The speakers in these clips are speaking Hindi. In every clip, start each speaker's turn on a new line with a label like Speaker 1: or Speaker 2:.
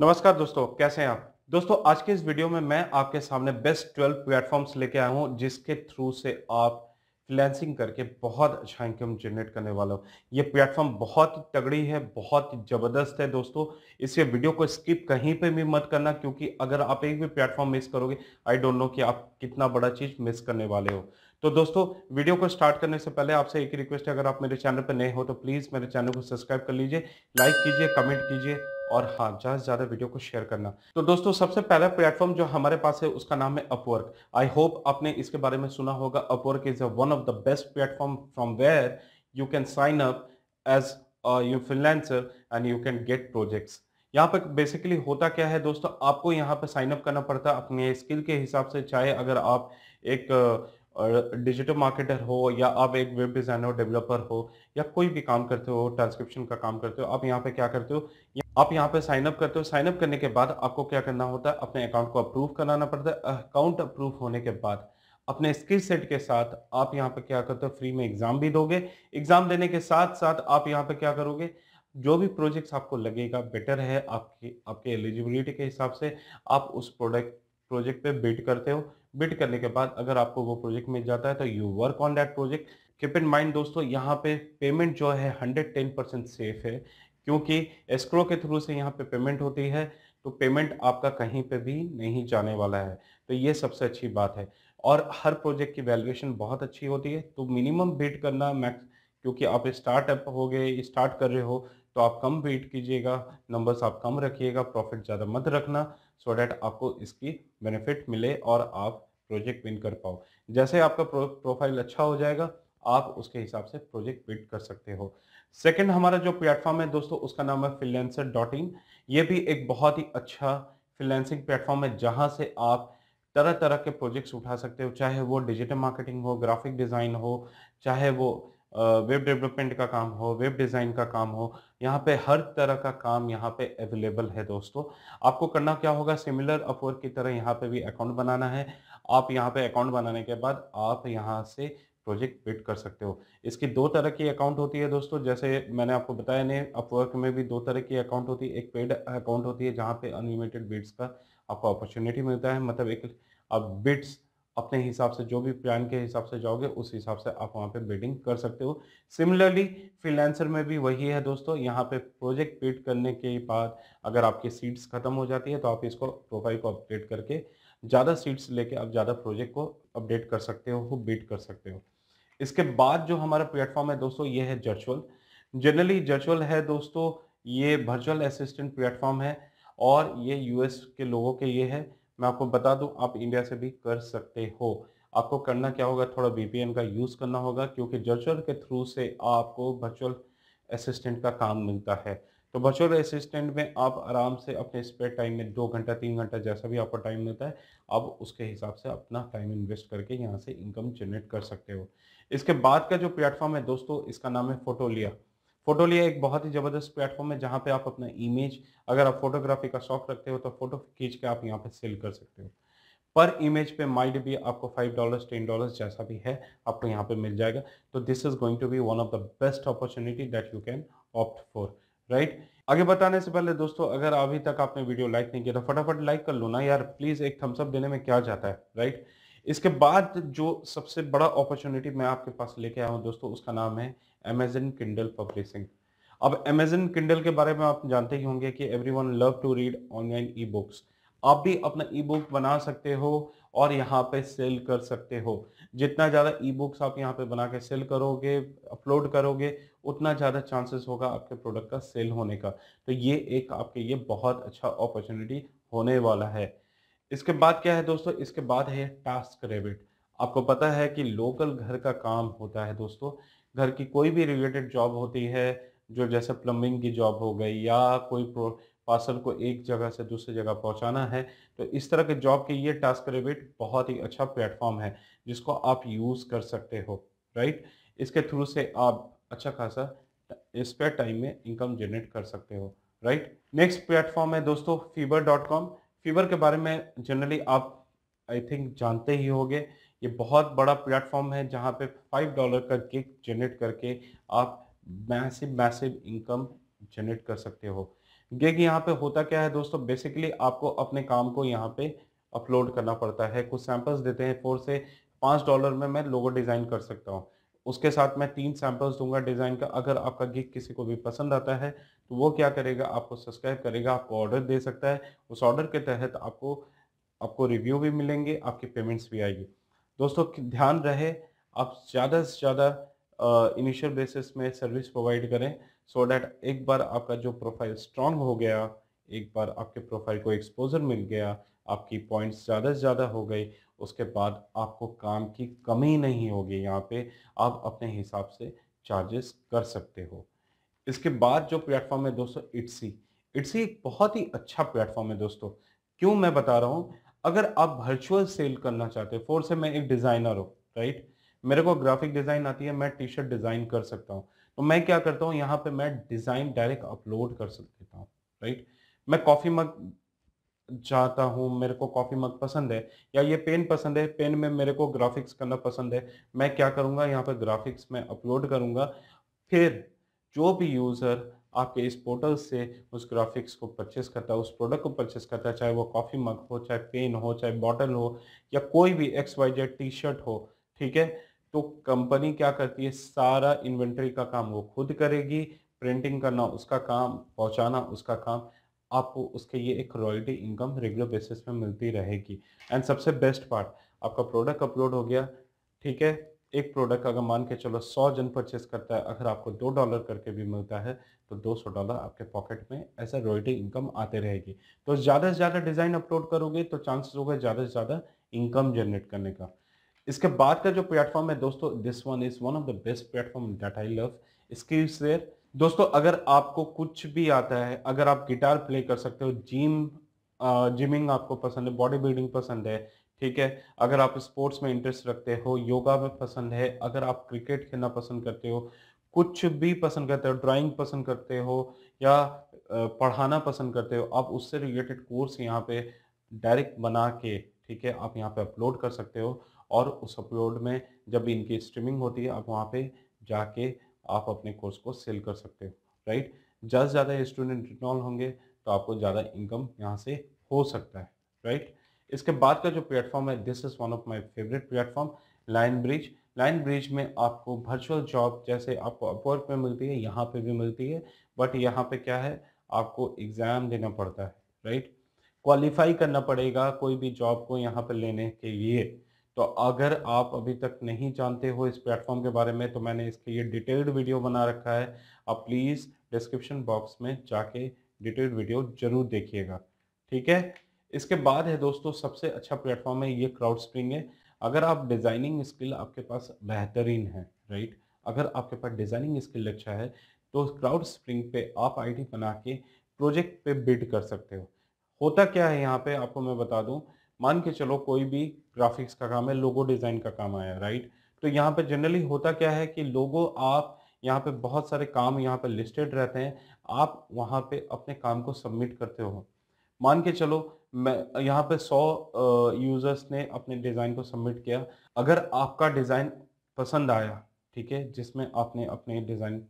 Speaker 1: नमस्कार दोस्तों कैसे हैं आप दोस्तों आज के इस वीडियो में मैं आपके सामने बेस्ट ट्वेल्व प्लेटफॉर्म्स लेके आया हूं जिसके थ्रू से आप फ्लैंसिंग करके बहुत अच्छा इनकम जनरेट करने वाला हो ये प्लेटफॉर्म बहुत तगड़ी है बहुत ज़बरदस्त है दोस्तों इसे वीडियो को स्किप कहीं पे भी मत करना क्योंकि अगर आप एक भी प्लेटफॉर्म मिस करोगे आई डोंट नो कि आप कितना बड़ा चीज़ मिस करने वाले हो तो दोस्तों वीडियो को स्टार्ट करने से पहले आपसे एक रिक्वेस्ट है अगर आप मेरे चैनल पर नए हो तो प्लीज़ मेरे चैनल को सब्सक्राइब कर लीजिए लाइक कीजिए कमेंट कीजिए और हाँ ज़्यादा से ज़्यादा वीडियो को शेयर करना तो दोस्तों सबसे पहला प्लेटफॉर्म जो हमारे पास है उसका नाम है अपवर्क आई होप आपने इसके बारे में सुना होगा Upwork is one of the best platform from where you can sign up as you freelancer and you can get projects यहाँ पर बेसिकली होता क्या है दोस्तों आपको यहाँ पर साइन अप करना पड़ता है अपने स्किल के हिसाब से चाहे अगर आप एक uh, और डिजिटल मार्केटर हो या आप एक वेब डिज़ाइनर हो डेवलपर हो या कोई भी काम करते हो ट्रांसक्रिप्शन का काम करते हो आप यहाँ पे क्या करते हो आप यहाँ पे साइनअप करते हो साइनअप करने के बाद आपको क्या करना होता है अपने अकाउंट को अप्रूव कराना पड़ता है अकाउंट अप्रूव होने के बाद अपने स्किल सेट के साथ आप यहाँ पे क्या करते हो फ्री में एग्ज़ाम भी दोगे एग्ज़ाम देने के साथ साथ आप यहाँ पे क्या करोगे जो भी प्रोजेक्ट्स आपको लगेगा बेटर है आपकी आपके एलिजिबिलिटी के हिसाब से आप उस प्रोडक्ट प्रोजेक्ट पे बिट करते हो बिट करने के बाद अगर आपको वो प्रोजेक्ट मिल जाता है तो you work on that project keep in mind दोस्तों यहाँ पे पेमेंट जो है हंड्रेड टेन परसेंट सेफ है क्योंकि एस्क्रो के थ्रू से यहाँ पे पेमेंट होती है तो पेमेंट आपका कहीं पे भी नहीं जाने वाला है तो ये सबसे अच्छी बात है और हर प्रोजेक्ट की वैल्यूएशन बहुत अच्छी होती है तो मिनिमम बिट करना मैक्स क्योंकि आप स्टार्टअप हो गए स्टार्ट कर रहे हो तो आप कम वेट कीजिएगा नंबर्स आप कम रखिएगा प्रॉफिट ज़्यादा मत रखना सो डैट आपको इसकी बेनिफिट मिले और आप प्रोजेक्ट विन कर पाओ जैसे आपका प्रो, प्रोफाइल अच्छा हो जाएगा आप उसके हिसाब से प्रोजेक्ट बिल्ड कर सकते हो सेकंड हमारा जो प्लेटफॉर्म है दोस्तों उसका नाम है फिलेंसर डॉट इन ये भी एक बहुत ही अच्छा फिलेंसिंग प्लेटफॉर्म है जहाँ से आप तरह तरह के प्रोजेक्ट्स उठा सकते हो चाहे वो डिजिटल मार्केटिंग हो ग्राफिक डिज़ाइन हो चाहे वो वेब डेवलपमेंट का काम हो वेब डिज़ाइन का काम हो यहाँ पे हर तरह का काम यहाँ पे अवेलेबल है दोस्तों आपको करना क्या होगा सिमिलर अपवर्क की तरह यहाँ पे भी अकाउंट बनाना है आप यहाँ पे अकाउंट बनाने के बाद आप यहाँ से प्रोजेक्ट बिट कर सकते हो इसकी दो तरह की अकाउंट होती है दोस्तों जैसे मैंने आपको बताया नहीं अपवर्क में भी दो तरह की अकाउंट होती है एक पेड अकाउंट होती है जहाँ पे अनलिमिटेड बिट्स का आपको अपॉर्चुनिटी मिलता है मतलब एक आप बिट्स अपने हिसाब से जो भी प्लान के हिसाब से जाओगे उस हिसाब से आप वहाँ पे बिडिंग कर सकते हो सिमिलरली फ्रीलांसर में भी वही है दोस्तों यहाँ पे प्रोजेक्ट पेड करने के बाद अगर आपकी सीट्स ख़त्म हो जाती है तो आप इसको प्रोफाइल को अपडेट करके ज़्यादा सीट्स लेके आप ज़्यादा प्रोजेक्ट को अपडेट कर सकते हो बीट कर सकते हो इसके बाद जो हमारा प्लेटफॉर्म है दोस्तों ये है जर्चुअल जनरली जर्चुअल है दोस्तों ये वर्चुअल असिस्टेंट प्लेटफॉर्म है और ये यूएस के लोगों के ये है मैं आपको बता दूं आप इंडिया से भी कर सकते हो आपको करना क्या होगा थोड़ा वीपीएन का यूज़ करना होगा क्योंकि जर्चुअल के थ्रू से आपको वर्चुअल असिस्टेंट का काम मिलता है तो वर्चुअल असिस्टेंट में आप आराम से अपने स्पेयर टाइम में दो घंटा तीन घंटा जैसा भी आपको टाइम मिलता है आप उसके हिसाब से अपना टाइम इन्वेस्ट करके यहाँ से इनकम जनरेट कर सकते हो इसके बाद का जो प्लेटफॉर्म है दोस्तों इसका नाम है फोटोलिया फोटोलिया एक बहुत ही ज़बरदस्त प्लेटफॉर्म है जहाँ पे आप अपना इमेज अगर आप फोटोग्राफी का शौक रखते हो तो फोटो खींच के आप यहाँ पे सेल कर सकते हो पर इमेज पे माइड भी आपको फाइव डॉलर्स टेन डॉलर्स जैसा भी है आपको यहाँ पे मिल जाएगा तो this is going to be one of the best opportunity that you can opt for right आगे बताने से पहले दोस्तों अगर अभी तक आपने वीडियो लाइक नहीं किया तो फटाफट लाइक कर लो ना यार प्लीज़ एक थम्सअप देने में क्या जाता है राइट इसके बाद जो सबसे बड़ा अपॉर्चुनिटी मैं आपके पास लेके आया हूँ दोस्तों उसका नाम है अमेजन किंडल पब्लिशिंग अब अमेजन किंडल के बारे में आप जानते ही होंगे कि everyone love to read online e books आप भी अपना ई बुक बना सकते हो और यहाँ पे सेल कर सकते हो जितना ज़्यादा ई बुक्स आप यहाँ पे बना के सेल करोगे अपलोड करोगे उतना ज़्यादा चांसेस होगा आपके प्रोडक्ट का सेल होने का तो ये एक आपके लिए बहुत अच्छा अपॉर्चुनिटी होने वाला है इसके बाद क्या है दोस्तों इसके बाद है टास्क रेबिट आपको पता है कि लोकल घर का काम होता है दोस्तों घर की कोई भी रिलेटेड जॉब होती है जो जैसे प्लम्बिंग की जॉब हो गई या कोई पार्सल को एक जगह से दूसरी जगह पहुंचाना है तो इस तरह के जॉब के ये टास्क रेबिट बहुत ही अच्छा प्लेटफॉर्म है जिसको आप यूज़ कर सकते हो राइट इसके थ्रू से आप अच्छा खासा स्पेयर टाइम में इनकम जनरेट कर सकते हो राइट नेक्स्ट प्लेटफॉर्म है दोस्तों फीवर डॉट कॉम फीवर के बारे में जनरली आप आई थिंक जानते ही होंगे ये बहुत बड़ा प्लेटफॉर्म है जहाँ पे फाइव डॉलर का गिग जनरेट करके आप मैसिव मैसिव इनकम जनरेट कर सकते हो गिग यहाँ पे होता क्या है दोस्तों बेसिकली आपको अपने काम को यहाँ पे अपलोड करना पड़ता है कुछ सैंपल्स देते हैं फोर से पाँच डॉलर में मैं लोगो डिज़ाइन कर सकता हूँ उसके साथ मैं तीन सैंपल्स दूंगा डिज़ाइन का अगर आपका गिग किसी को भी पसंद आता है तो वो क्या करेगा आपको सब्सक्राइब करेगा आपको ऑर्डर दे सकता है उस ऑर्डर के तहत आपको आपको रिव्यू भी मिलेंगे आपकी पेमेंट्स भी आएगी दोस्तों ध्यान रहे आप ज़्यादा से ज़्यादा इनिशियल बेसिस में सर्विस प्रोवाइड करें सो so डैट एक बार आपका जो प्रोफाइल स्ट्रांग हो गया एक बार आपके प्रोफाइल को एक्सपोजर मिल गया आपकी पॉइंट्स ज़्यादा से ज़्यादा हो गई उसके बाद आपको काम की कमी नहीं होगी यहाँ पे आप अपने हिसाब से चार्जेस कर सकते हो इसके बाद जो प्लेटफॉर्म है दोस्तों इट्सी इट्सी एक बहुत ही अच्छा प्लेटफॉर्म है दोस्तों क्यों मैं बता रहा हूँ अगर आप वर्चुअल सेल करना चाहते हो फोर से मैं एक डिज़ाइनर हूँ राइट मेरे को ग्राफिक डिज़ाइन आती है मैं टी शर्ट डिज़ाइन कर सकता हूँ तो मैं क्या करता हूँ यहाँ पे मैं डिज़ाइन डायरेक्ट अपलोड कर सकता हूँ राइट मैं कॉफ़ी मग चाहता हूँ मेरे को कॉफ़ी मग पसंद है या ये पेन पसंद है पेन में मेरे को ग्राफिक्स करना पसंद है मैं क्या करूँगा यहाँ पर ग्राफिक्स में अपलोड करूँगा फिर जो भी यूज़र आपके इस पोर्टल से उस ग्राफिक्स को परचेस करता है उस प्रोडक्ट को परचेस करता है चाहे वो कॉफ़ी मग हो चाहे पेन हो चाहे बॉटल हो या कोई भी X Y Z T shirt हो ठीक है तो कंपनी क्या करती है सारा इन्वेंट्री का काम वो खुद करेगी प्रिंटिंग करना उसका काम पहुंचाना उसका काम आपको उसके ये एक रॉयल्टी इनकम रेगुलर बेसिस में मिलती रहेगी एंड सबसे बेस्ट पार्ट आपका प्रोडक्ट अपलोड हो गया ठीक है एक प्रोडक्ट अगर मान के चलो सौ जन परचेस करता है अगर आपको दो डॉलर करके भी मिलता है तो दो सौ डॉलर आपके पॉकेट में एज अ रॉयल्टी इनकम आते रहेगी तो ज़्यादा से ज़्यादा डिज़ाइन अपलोड करोगे तो चांसेस होगा ज़्यादा से ज़्यादा इनकम जनरेट करने का इसके बाद का जो प्लेटफॉर्म है दोस्तों this one is one of the best platform that I love skills where दोस्तों अगर आपको कुछ भी आता है अगर आप गिटार प्ले कर सकते हो जिम जिमिंग आपको पसंद है बॉडी बिल्डिंग पसंद है ठीक है अगर आप स्पोर्ट्स में इंटरेस्ट रखते हो योगा में पसंद है अगर आप क्रिकेट खेलना पसंद करते हो कुछ भी पसंद करते हो ड्राइंग पसंद करते हो या पढ़ाना पसंद करते हो आप उससे रिलेटेड कोर्स यहाँ पे डायरेक्ट बना के ठीक है आप यहाँ पे अपलोड कर सकते हो और उस अपलोड में जब इनकी स्ट्रीमिंग होती है आप वहाँ पे जाके आप अपने कोर्स को सेल कर सकते हो राइट ज़्यादा से ज़्यादा स्टूडेंट इन्वॉल्व होंगे तो आपको ज़्यादा इनकम यहाँ से हो सकता है राइट इसके बाद का जो प्लेटफॉर्म है this is one of my favourite platform line bridge line bridge में आपको वर्चुअल जॉब जैसे आपको अपवर्क में मिलती है यहाँ पे भी मिलती है बट यहाँ पे क्या है आपको एग्ज़ाम देना पड़ता है राइट क्वालिफाई करना पड़ेगा कोई भी जॉब को यहाँ पर लेने के लिए तो अगर आप अभी तक नहीं जानते हो इस प्लेटफॉर्म के बारे में तो मैंने इसके लिए डिटेल्ड वीडियो बना रखा है आप प्लीज़ डिस्क्रिप्शन बॉक्स में जाके डिटेल्ड वीडियो ज़रूर देखिएगा ठीक है इसके बाद है दोस्तों सबसे अच्छा प्लेटफॉर्म है ये क्राउड स्प्रिंग है अगर आप डिज़ाइनिंग स्किल आपके पास बेहतरीन है राइट अगर आपके पास डिज़ाइनिंग स्किल अच्छा है तो क्राउड स्प्रिंग पे आप आईडी बना के प्रोजेक्ट पे बिड कर सकते हो होता क्या है यहाँ पे आपको मैं बता दूँ मान के चलो कोई भी ग्राफिक्स का काम है लोगो डिज़ाइन का काम आया राइट तो यहाँ पर जनरली होता क्या है कि लोगो आप यहाँ पे बहुत सारे काम यहाँ पे लिस्टेड रहते हैं आप वहाँ पर अपने काम को सबमिट करते हो मान के चलो मैं यहाँ पे 100 यूज़र्स ने अपने डिज़ाइन को सबमिट किया अगर आपका डिज़ाइन पसंद आया ठीक है जिसमें आपने अपने डिज़ाइन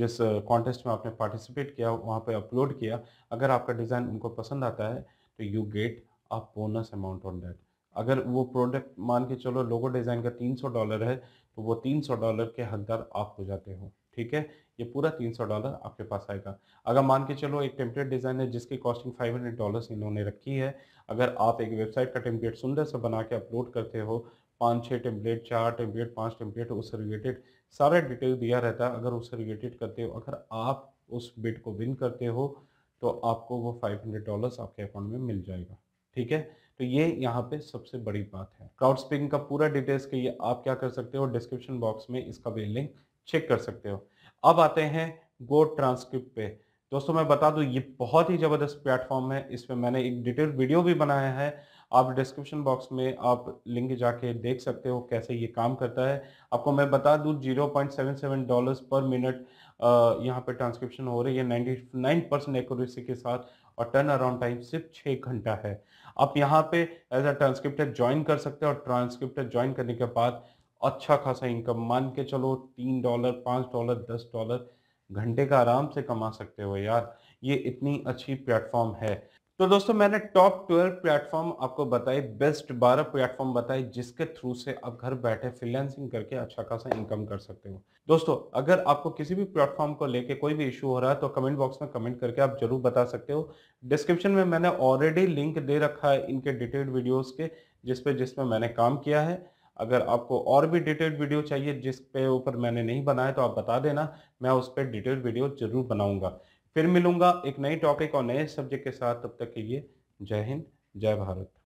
Speaker 1: जिस कॉन्टेस्ट में आपने पार्टिसिपेट किया वहाँ पे अपलोड किया अगर आपका डिज़ाइन उनको पसंद आता है तो you get a bonus amount on that अगर वो प्रोडक्ट मान के चलो लोगो डिज़ाइन का 300 डॉलर है तो वो 300 डॉलर के हकदार आप हो जाते हो ठीक है ये पूरा 300 डॉलर आपके पास आएगा अगर मान के चलो एक टेम्पलेट डिज़ाइन है जिसकी कॉस्टिंग 500 डॉलर्स इन्होंने रखी है अगर आप एक वेबसाइट का टेम्पलेट सुंदर से बना के अपलोड करते हो पाँच छः टेम्पलेट चार टेम्पलेट पाँच टेम्पलेट उससे रिलेटेड सारा डिटेल दिया रहता है अगर उससे रिलेटेड करते हो अगर आप उस बिड को विन करते हो तो आपको वो फाइव हंड्रेड डॉलर्स आपके अकाउंट में मिल जाएगा ठीक है तो ये यहाँ पे सबसे बड़ी बात है क्राउड स्पिंग का पूरा डिटेल्स के ये आप क्या कर सकते हो डिस्क्रिप्शन बॉक्स में इसका भी लिंक चेक कर सकते हो अब आते हैं गो ट्रांसक्रिप्ट पे दोस्तों मैं बता दूं ये बहुत ही ज़बरदस्त प्लेटफॉर्म है इस पर मैंने एक डिटेल वीडियो भी बनाया है आप डिस्क्रिप्शन बॉक्स में आप लिंक जाके देख सकते हो कैसे ये काम करता है आपको मैं बता दूं 0.77 डॉलर्स पर मिनट यहाँ पे ट्रांसक्रिप्शन हो रही है 99 परसेंट एक्यूरेसी के साथ और टर्न अराउंड टाइम सिर्फ छः घंटा है आप यहाँ पे एज अ ट्रांसक्रिप्टर ज्वाइन कर सकते हैं और ट्रांसक्रिप्टर ज्वाइन करने के बाद अच्छा खासा इनकम मान के चलो तीन डॉलर पाँच डॉलर दस डॉलर घंटे का आराम से कमा सकते हो यार ये इतनी अच्छी प्लेटफॉर्म है तो दोस्तों मैंने टॉप ट्वेल्व प्लेटफॉर्म आपको बताए बेस्ट बारह प्लेटफॉर्म बताए जिसके थ्रू से आप घर बैठे फ्रीलैंसिंग करके अच्छा खासा इनकम कर सकते हो दोस्तों अगर आपको किसी भी प्लेटफॉर्म को लेके कोई भी इशू हो रहा है तो कमेंट बॉक्स में कमेंट करके आप जरूर बता सकते हो डिस्क्रिप्शन में मैंने ऑलरेडी लिंक दे रखा है इनके डिटेल्ड वीडियोज के जिसपे जिसमें मैंने काम किया है अगर आपको और भी डिटेल्ड वीडियो चाहिए जिस पे ऊपर मैंने नहीं बनाया तो आप बता देना मैं उस पर डिटेल्ड वीडियो जरूर बनाऊंगा फिर मिलूंगा एक नई टॉपिक और नए सब्जेक्ट के साथ तब तक के लिए जय हिंद जय भारत